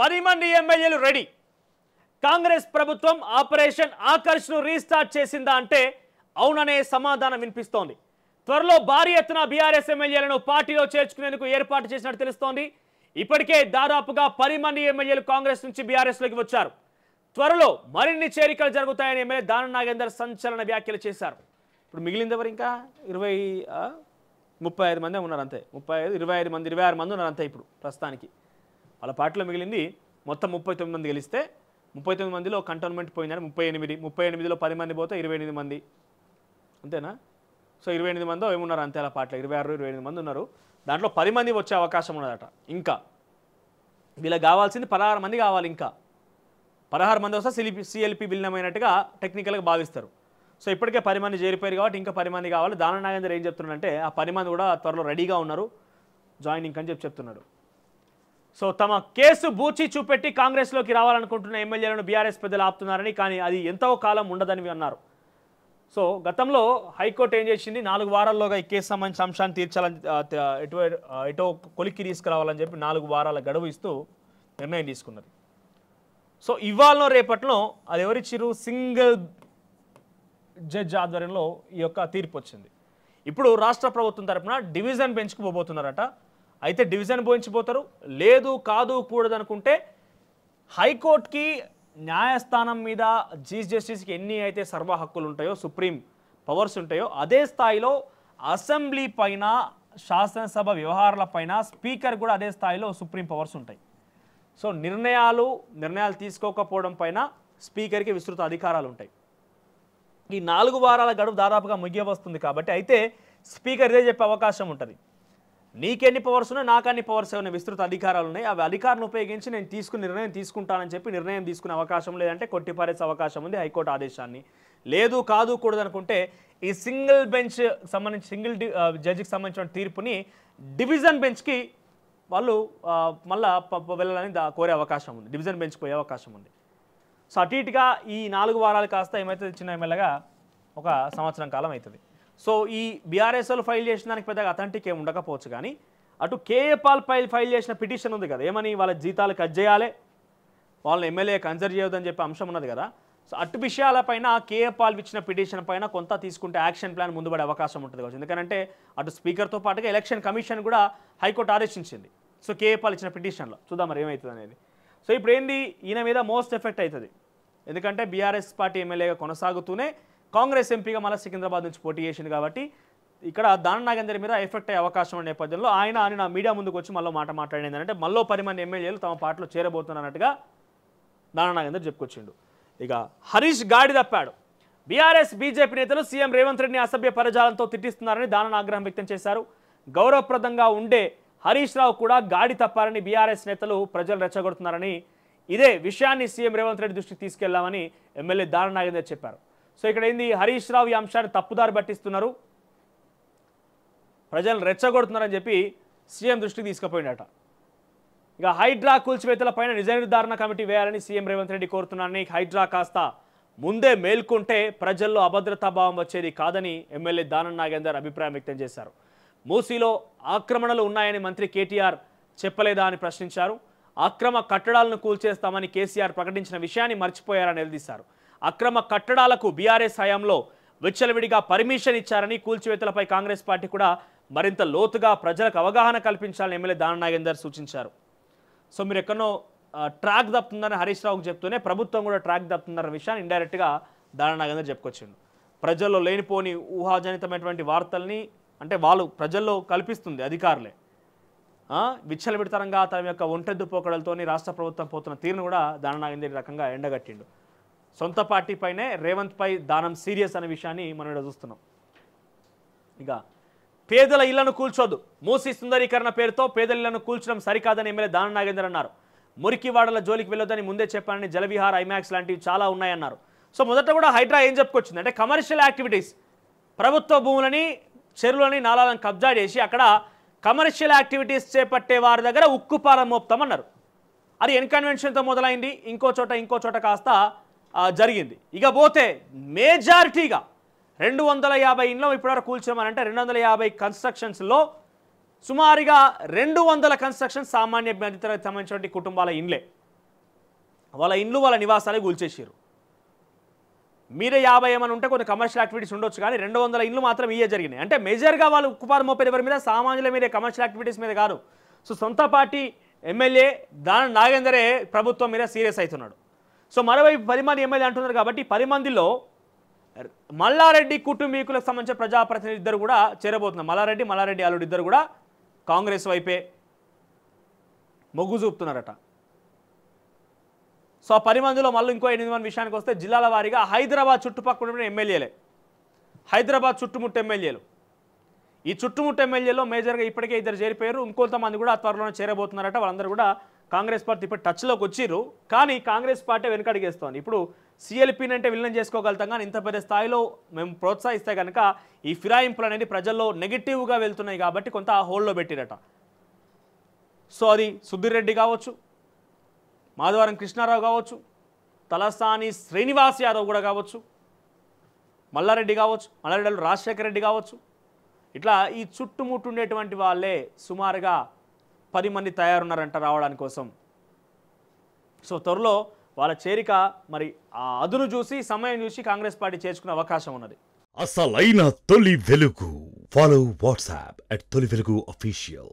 పది మంది ఎమ్మెల్యేలు రెడీ కాంగ్రెస్ ప్రభుత్వం ఆపరేషన్ ఆకర్ష్ను రీస్టార్ట్ చేసిందా అంటే అవుననే సమాధానం వినిపిస్తోంది త్వరలో భారీ ఎత్తున బీఆర్ఎస్ ఎమ్మెల్యేలను పార్టీలో చేర్చుకునేందుకు ఏర్పాటు చేసినట్టు తెలుస్తోంది ఇప్పటికే దాదాపుగా పది మంది ఎమ్మెల్యేలు కాంగ్రెస్ నుంచి బీఆర్ఎస్లోకి వచ్చారు త్వరలో మరిన్ని చేరికలు జరుగుతాయని ఎమ్మెల్యే దాన నాగేందర్ సంచలన వ్యాఖ్యలు చేశారు ఇప్పుడు మిగిలిందెవరు ఇంకా ఇరవై ముప్పై ఐదు మంది ఉన్నారు అంతే ముప్పై ఐదు ఇరవై ఐదు మంది ఇరవై ఆరు మంది ఉన్నారు అంతే ఇప్పుడు ప్రస్తుతానికి వాళ్ళ పార్టీలో మిగిలింది మొత్తం ముప్పై తొమ్మిది మంది గెలిస్తే ముప్పై తొమ్మిది మందిలో కంటోన్మెంట్ పోయిందని ముప్పై ఎనిమిది ముప్పై ఎనిమిదిలో పది మంది పోతే ఇరవై ఎనిమిది మంది అంతేనా సో ఇరవై ఎనిమిది మందో ఏమున్నారు అంతే అలా పాటలు ఇరవై ఆరు ఇరవై ఎనిమిది మంది ఉన్నారు దాంట్లో పది మంది వచ్చే అవకాశం ఉన్నదట ఇంకా వీళ్ళకి కావాల్సింది పదహారు మంది కావాలి ఇంకా పదహారు మంది వస్తే సిలిపి సిఎల్పి విలీనమైనట్టుగా టెక్నికల్గా భావిస్తారు సో ఇప్పటికే పది మంది చేరిపోయారు కాబట్టి ఇంకా పది మంది కావాలి దాన నాగేంద్ర ఏం చెప్తున్నాడంటే ఆ పది మంది కూడా త్వరలో రెడీగా ఉన్నారు జాయినింగ్ అని చెప్పి చెప్తున్నాడు సో తమ కేసు బూచి చూపెట్టి కాంగ్రెస్లోకి రావాలనుకుంటున్న ఎమ్మెల్యేలను బీఆర్ఎస్ పెద్దలు ఆపుతున్నారని కానీ అది ఎంతో కాలం ఉండదని అన్నారు సో గతంలో హైకోర్టు ఏం చేసింది నాలుగు వారాల్లోగా ఈ కేసు సంబంధించిన అంశాన్ని తీర్చాలని ఎటు ఎటో కొలిక్కి తీసుకురావాలని చెప్పి నాలుగు వారాల గడువు ఇస్తూ నిర్ణయం తీసుకున్నది సో ఇవాళ రేపట్లో అది ఎవరిచ్చిరు సింగిల్ జడ్జ్ ఆధ్వర్యంలో ఈ యొక్క తీర్పు వచ్చింది ఇప్పుడు రాష్ట్ర ప్రభుత్వం తరఫున డివిజన్ బెంచ్కి పోబోతున్నారట అయితే డివిజన్ పోయించిపోతారు లేదు కాదు కూడదనుకుంటే హైకోర్టుకి న్యాయస్థానం మీద చీఫ్ జస్టిస్కి ఎన్ని అయితే సర్వ హక్కులు ఉంటాయో సుప్రీం పవర్స్ ఉంటాయో అదే స్థాయిలో అసెంబ్లీ పైన శాసనసభ వ్యవహారాల పైన స్పీకర్ కూడా అదే స్థాయిలో సుప్రీం పవర్స్ ఉంటాయి సో నిర్ణయాలు నిర్ణయాలు తీసుకోకపోవడం పైన స్పీకర్కి విస్తృత అధికారాలు ఉంటాయి ఈ నాలుగు వారాల గడువు దాదాపుగా ముగియ వస్తుంది కాబట్టి అయితే స్పీకర్ ఇదే చెప్పే అవకాశం ఉంటుంది నీకెన్ని పవర్స్ ఉన్నాయి అన్ని పవర్స్ ఏమైనా విస్తృత అధికారాలు ఉన్నాయి అవి అధికారులను ఉపయోగించి నేను తీసుకుని నిర్ణయం తీసుకుంటానని చెప్పి నిర్ణయం తీసుకునే అవకాశం లేదంటే కొట్టిపారేసే అవకాశం ఉంది హైకోర్టు ఆదేశాన్ని లేదు కాదు కూడదనుకుంటే ఈ సింగిల్ బెంచ్ సంబంధించి సింగిల్ జడ్జికి సంబంధించిన తీర్పుని డివిజన్ బెంచ్కి వాళ్ళు మళ్ళీ వెళ్ళాలని కోరే అవకాశం ఉంది డివిజన్ బెంచ్కి పోయే అవకాశం ఉంది సో అటు ఇటుగా ఈ నాలుగు వారాలు కాస్త ఏమైతే చిన్న ఎమ్మెల్యేగా ఒక సంవత్సరం కాలం అవుతుంది సో ఈ బీఆర్ఎస్ఎల్ ఫైల్ చేసిన దానికి పెద్దగా అథెంటిక్ ఏమి ఉండకపోవచ్చు కానీ అటు కేఏ పాల్ ఫైల్ ఫైల్ చేసిన పిటిషన్ ఉంది కదా ఏమని వాళ్ళ జీతాలు కట్ చేయాలి వాళ్ళని ఎమ్మెల్యే కన్సర్వ్ చేయొద్దని చెప్పే అంశం ఉన్నది కదా సో అటు విషయాలపైన కేఏ పాల్ ఇచ్చిన పిటిషన్ పైన కొంత తీసుకుంటే యాక్షన్ ప్లాన్ ముందుపడే అవకాశం ఉంటుంది కావచ్చు ఎందుకంటే అటు స్పీకర్తో పాటుగా ఎలక్షన్ కమిషన్ కూడా హైకోర్టు ఆదేశించింది సో కేఏ పాల్ ఇచ్చిన పిటిషన్లో చూద్దాం మరి ఏమవుతుంది అనేది సో ఇప్పుడు ఏంది ఈయన మీద మోస్ట్ ఎఫెక్ట్ అవుతుంది ఎందుకంటే బీఆర్ఎస్ పార్టీ ఎమ్మెల్యేగా కొనసాగుతూనే కాంగ్రెస్ ఎంపీగా మళ్ళీ సికింద్రాబాద్ నుంచి పోటీ చేసింది కాబట్టి ఇక్కడ దాన నాగేందర్ మీద ఎఫెక్ట్ అయ్యే అవకాశం ఉన్న నేపథ్యంలో ఆయన ఆయన నా మీడియా ముందుకు వచ్చి మళ్ళీ మాట మాట్లాడింది అంటే మళ్ళీ పది మంది ఎమ్మెల్యేలు తమ పార్టీలో చేరబోతున్నట్టుగా దాన నాగేందర్ చెప్పుకొచ్చిండు ఇక హరీష్ గాడి తప్పాడు బీఆర్ఎస్ బీజేపీ నేతలు సీఎం రేవంత్ రెడ్డిని అసభ్య పరిజాలంతో తిట్టిస్తున్నారని దాన ఆగ్రహం వ్యక్తం చేశారు గౌరవప్రదంగా ఉండే హరీష్ రావు కూడా గాడి తప్పారని బీఆర్ఎస్ నేతలు ప్రజలు రెచ్చగొడుతున్నారని ఇదే విషయాన్ని సీఎం రేవంత్ రెడ్డి దృష్టికి తీసుకెళ్లామని ఎమ్మెల్యే దాన నాగేందర్ చెప్పారు సో ఇక్కడ ఏంది హరీష్ రావు ఈ అంశాన్ని తప్పుదారి పట్టిస్తున్నారు ప్రజలను రెచ్చగొడుతున్నారని చెప్పి సీఎం దృష్టికి తీసుకుపోయిండట ఇక హైడ్రా కూల్చివేతల పైన నిజ నిర్ధారణ కమిటీ వేయాలని సీఎం రేవంత్ రెడ్డి కోరుతున్నారని హైడ్రా కాస్త ముందే మేల్కొంటే ప్రజల్లో అభద్రతాభావం వచ్చేది కాదని ఎమ్మెల్యే దానం నాగేందర్ అభిప్రాయం వ్యక్తం చేశారు మూసీలో ఆక్రమణలు ఉన్నాయని మంత్రి కేటీఆర్ చెప్పలేదా అని ప్రశ్నించారు అక్రమ కట్టడాలను కూల్చేస్తామని కేసీఆర్ ప్రకటించిన విషయాన్ని మర్చిపోయారని నిలదీశారు అక్రమ కట్టడాలకు బీఆర్ఎస్ హయాంలో విచ్చలవిడిగా పర్మిషన్ ఇచ్చారని కూల్చివేతలపై కాంగ్రెస్ పార్టీ కూడా మరింత లోతుగా ప్రజలకు అవగాహన కల్పించాలని ఎమ్మెల్యే దాన నాగేందర్ సూచించారు సో మీరు ఎక్కడో ట్రాక్ దప్పుతుందని హరీష్ రావుకు చెప్తూనే ప్రభుత్వం కూడా ట్రాక్ దప్పుతుందన్న విషయాన్ని ఇండైరెక్ట్గా దాన నాగేందర్ చెప్పుకొచ్చిండు ప్రజల్లో లేనిపోని ఊహాజనితమైనటువంటి వార్తల్ని అంటే వాళ్ళు ప్రజల్లో కల్పిస్తుంది అధికారులే విచ్చలవిడితరంగా తన యొక్క ఒంటెద్దు పోకడలతోని రాష్ట్ర ప్రభుత్వం పోతున్న తీరును కూడా దాన నాగేందర్ రకంగా ఎండగట్టిండు సొంత పార్టీ పైనే రేవంత్ పై దానం సీరియస్ అనే విషయాన్ని మనం ఇక్కడ చూస్తున్నాం ఇక పేదల ఇళ్లను కూల్చోదు మూసి సుందరీకరణ పేరుతో పేదల ఇళ్లను కూల్చడం సరికాదని ఎమ్మెల్యే దాన నాగేందర్ అన్నారు మురికివాడల జోలికి వెళ్ళొద్దని ముందే చెప్పానని జలవిహార్ ఐమాక్స్ లాంటివి చాలా ఉన్నాయన్నారు సో మొదట కూడా హైడ్రా ఏం చెప్పుకొచ్చింది అంటే కమర్షియల్ యాక్టివిటీస్ ప్రభుత్వ భూములని చెరువులని నాలాలను కబ్జా చేసి అక్కడ కమర్షియల్ యాక్టివిటీస్ చేపట్టే వారి దగ్గర ఉక్కుపాల మోపుతామన్నారు అది ఎన్కన్వెన్షన్తో మొదలైంది ఇంకో చోట ఇంకో చోట కాస్త జరిగింది ఇకపోతే మేజారిటీగా రెండు వందల యాభై ఇండ్లో ఇప్పటివరకు కూల్చామనంటే రెండు వందల యాభై కన్స్ట్రక్షన్స్లో సుమారుగా రెండు వందల కన్స్ట్రక్షన్ సామాన్య మధ్యతరగతి సంబంధించినటువంటి కుటుంబాల ఇండ్లే వాళ్ళ ఇండ్లు వాళ్ళ నివాసాలే కూల్చేసారు మీరే యాభై ఏమైనా ఉంటే కొన్ని కమర్షియల్ యాక్టివిటీస్ ఉండొచ్చు కానీ రెండు వందల ఇండ్లు మాత్రం ఇయే జరిగినాయి అంటే మేజర్గా వాళ్ళు కుపారు మోపేరు ఎవరి మీద సామాన్యుల మీద కమర్షియల్ యాక్టివిటీస్ మీద కాదు సో సొంత పార్టీ ఎమ్మెల్యే దాని నాగేందరే ప్రభుత్వం మీద సీరియస్ అవుతున్నాడు సో మరోవైపు పది మంది ఎమ్మెల్యే అంటున్నారు కాబట్టి పది మందిలో మల్లారెడ్డి కుటుంబీకులకు సంబంధించిన ప్రజాప్రతినిధి ఇద్దరు కూడా చేరబోతున్నారు మల్లారెడ్డి మల్లారెడ్డి అల్లుడు ఇద్దరు కూడా కాంగ్రెస్ వైపే మొగ్గు చూపుతున్నారట సో ఆ పది మందిలో మళ్ళీ ఇంకో ఎనిమిది మంది విషయానికి వస్తే జిల్లాల వారీగా హైదరాబాద్ చుట్టుపక్కల ఎమ్మెల్యేలే హైదరాబాద్ చుట్టుముట్టు ఎమ్మెల్యేలు ఈ చుట్టుముట్టు ఎమ్మెల్యేలో మేజర్గా ఇప్పటికే ఇద్దరు చేరిపోయారు ఇంకొంతమంది కూడా త్వరలోనే చేరబోతున్నారట వాళ్ళందరూ కూడా కాంగ్రెస్ పార్టీ ఇప్పుడు టచ్లోకి వచ్చిర్రు కానీ కాంగ్రెస్ పార్టీ వెనకడిగేస్తోంది ఇప్పుడు సిఎల్పిని అంటే విలీనం చేసుకోగలుగుతాం కానీ ఇంత పెద్ద స్థాయిలో మేము ప్రోత్సహిస్తే కనుక ఈ ఫిరాయింపులు అనేది ప్రజల్లో నెగిటివ్గా వెళ్తున్నాయి కాబట్టి కొంత ఆ హోల్లో పెట్టిరట సో అది సుధీర్ రెడ్డి కావచ్చు మాధవరం కృష్ణారావు కావచ్చు తలసాని శ్రీనివాస్ యాదవ్ కూడా కావచ్చు మల్లారెడ్డి కావచ్చు మల్లారెడ్డి రాజశేఖర రెడ్డి కావచ్చు ఇట్లా ఈ చుట్టుముట్టుండేటువంటి వాళ్ళే సుమారుగా పది మంది తయారున్నారంట రావడానికి కోసం సో త్వరలో వాళ్ళ చేరిక మరి ఆ అదును చూసి సమయం చూసి కాంగ్రెస్ పార్టీ చేర్చుకునే అవకాశం ఉన్నది అసలైన తొలి వెలుగు ఫాలో వాట్సాప్ అట్ తొలి వెలుగు అఫీషియల్